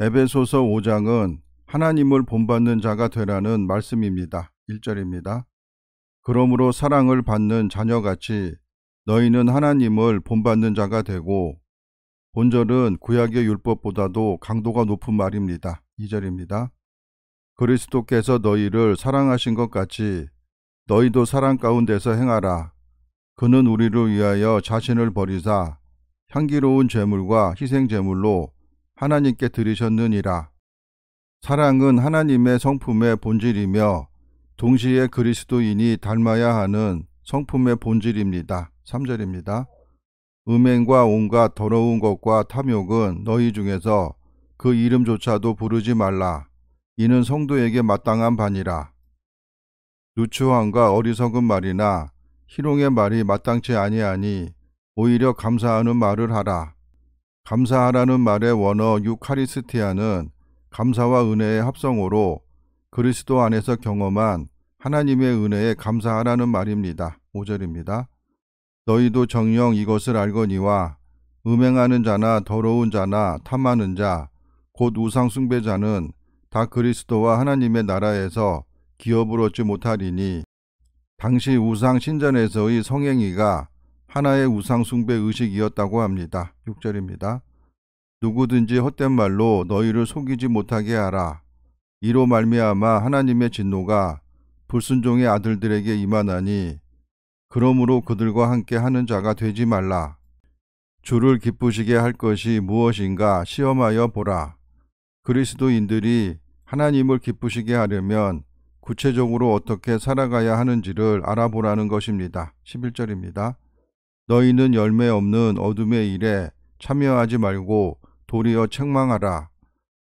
에베소서 5장은 하나님을 본받는 자가 되라는 말씀입니다. 1절입니다. 그러므로 사랑을 받는 자녀같이 너희는 하나님을 본받는 자가 되고 본절은 구약의 율법보다도 강도가 높은 말입니다. 2절입니다. 그리스도께서 너희를 사랑하신 것 같이 너희도 사랑 가운데서 행하라. 그는 우리를 위하여 자신을 버리사 향기로운 죄물과 희생 제물로 하나님께 들으셨느니라. 사랑은 하나님의 성품의 본질이며 동시에 그리스도인이 닮아야 하는 성품의 본질입니다. 3절입니다. 음행과 온갖 더러운 것과 탐욕은 너희 중에서 그 이름조차도 부르지 말라. 이는 성도에게 마땅한 반이라. 유추함과 어리석은 말이나 희롱의 말이 마땅치 아니하니 오히려 감사하는 말을 하라. 감사하라는 말의 원어 유카리스티아는 감사와 은혜의 합성어로 그리스도 안에서 경험한 하나님의 은혜에 감사하라는 말입니다. 5절입니다. 너희도 정령 이것을 알거니와 음행하는 자나 더러운 자나 탐하는 자, 곧 우상 숭배자는 다 그리스도와 하나님의 나라에서 기업을 얻지 못하리니 당시 우상 신전에서의 성행위가 하나의 우상숭배 의식이었다고 합니다. 6절입니다. 누구든지 헛된 말로 너희를 속이지 못하게 하라. 이로 말미암아 하나님의 진노가 불순종의 아들들에게 임하나니 그러므로 그들과 함께 하는 자가 되지 말라. 주를 기쁘시게 할 것이 무엇인가 시험하여 보라. 그리스도인들이 하나님을 기쁘시게 하려면 구체적으로 어떻게 살아가야 하는지를 알아보라는 것입니다. 11절입니다. 너희는 열매 없는 어둠의 일에 참여하지 말고 도리어 책망하라.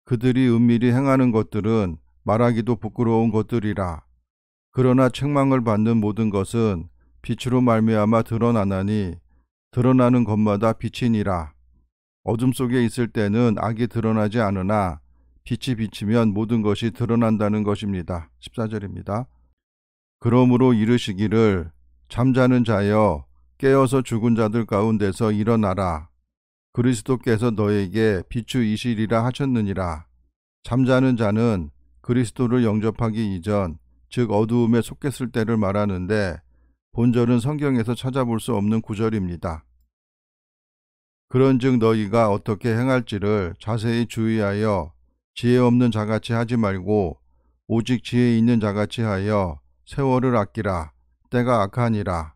그들이 은밀히 행하는 것들은 말하기도 부끄러운 것들이라. 그러나 책망을 받는 모든 것은 빛으로 말미암아 드러나나니 드러나는 것마다 빛이니라. 어둠 속에 있을 때는 악이 드러나지 않으나 빛이 비치면 모든 것이 드러난다는 것입니다. 14절입니다. 그러므로 이르시기를 잠자는 자여 깨어서 죽은 자들 가운데서 일어나라. 그리스도께서 너에게 비추이시리라 하셨느니라. 잠자는 자는 그리스도를 영접하기 이전, 즉 어두움에 속했을 때를 말하는데 본절은 성경에서 찾아볼 수 없는 구절입니다. 그런즉 너희가 어떻게 행할지를 자세히 주의하여 지혜 없는 자같이 하지 말고 오직 지혜 있는 자같이 하여 세월을 아끼라 때가 악하니라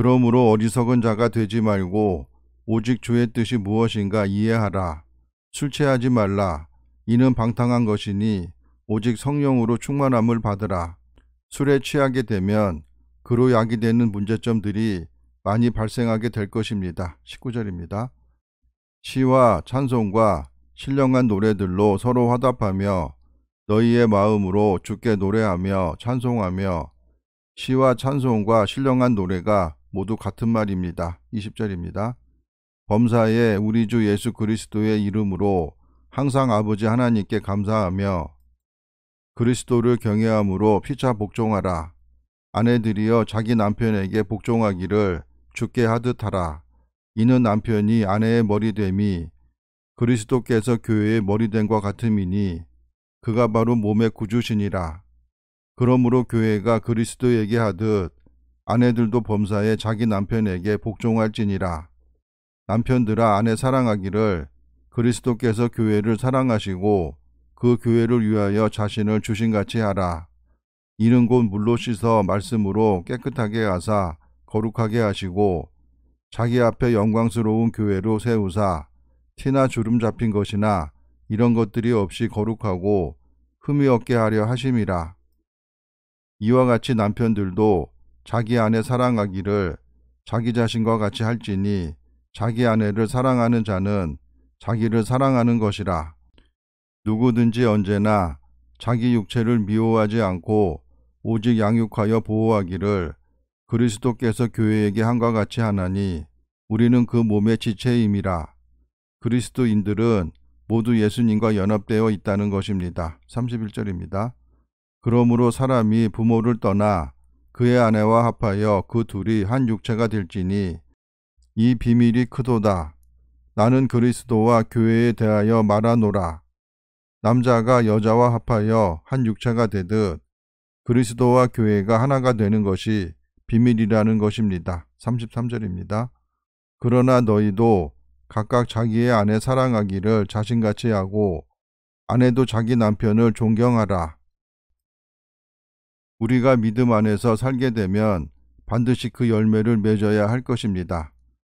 그러므로 어리석은 자가 되지 말고 오직 주의 뜻이 무엇인가 이해하라. 술 취하지 말라. 이는 방탕한 것이니 오직 성령으로 충만함을 받으라. 술에 취하게 되면 그로 약이 되는 문제점들이 많이 발생하게 될 것입니다. 19절입니다. 시와 찬송과 신령한 노래들로 서로 화답하며 너희의 마음으로 주께 노래하며 찬송하며 시와 찬송과 신령한 노래가 모두 같은 말입니다. 20절입니다. 범사에 우리 주 예수 그리스도의 이름으로 항상 아버지 하나님께 감사하며 그리스도를 경외함으로 피차 복종하라. 아내들이여 자기 남편에게 복종하기를 죽게 하듯 하라. 이는 남편이 아내의 머리됨이 그리스도께서 교회의 머리됨과 같음이니 그가 바로 몸의 구주시니라. 그러므로 교회가 그리스도에게 하듯 아내들도 범사에 자기 남편에게 복종할지니라. 남편들아 아내 사랑하기를 그리스도께서 교회를 사랑하시고 그 교회를 위하여 자신을 주신같이 하라. 이는 곧 물로 씻어 말씀으로 깨끗하게 하사 거룩하게 하시고 자기 앞에 영광스러운 교회로 세우사 티나 주름 잡힌 것이나 이런 것들이 없이 거룩하고 흠이 없게 하려 하심이라. 이와 같이 남편들도 자기 아내 사랑하기를 자기 자신과 같이 할지니 자기 아내를 사랑하는 자는 자기를 사랑하는 것이라. 누구든지 언제나 자기 육체를 미워하지 않고 오직 양육하여 보호하기를 그리스도께서 교회에게 한과 같이 하나니 우리는 그 몸의 지체임이라. 그리스도인들은 모두 예수님과 연합되어 있다는 것입니다. 31절입니다. 그러므로 사람이 부모를 떠나 그의 아내와 합하여 그 둘이 한 육체가 될지니 이 비밀이 크도다. 나는 그리스도와 교회에 대하여 말하노라. 남자가 여자와 합하여 한 육체가 되듯 그리스도와 교회가 하나가 되는 것이 비밀이라는 것입니다. 33절입니다. 그러나 너희도 각각 자기의 아내 사랑하기를 자신같이 하고 아내도 자기 남편을 존경하라. 우리가 믿음 안에서 살게 되면 반드시 그 열매를 맺어야 할 것입니다.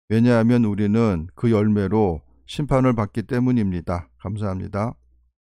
왜냐하면 우리는 그 열매로 심판을 받기 때문입니다. 감사합니다.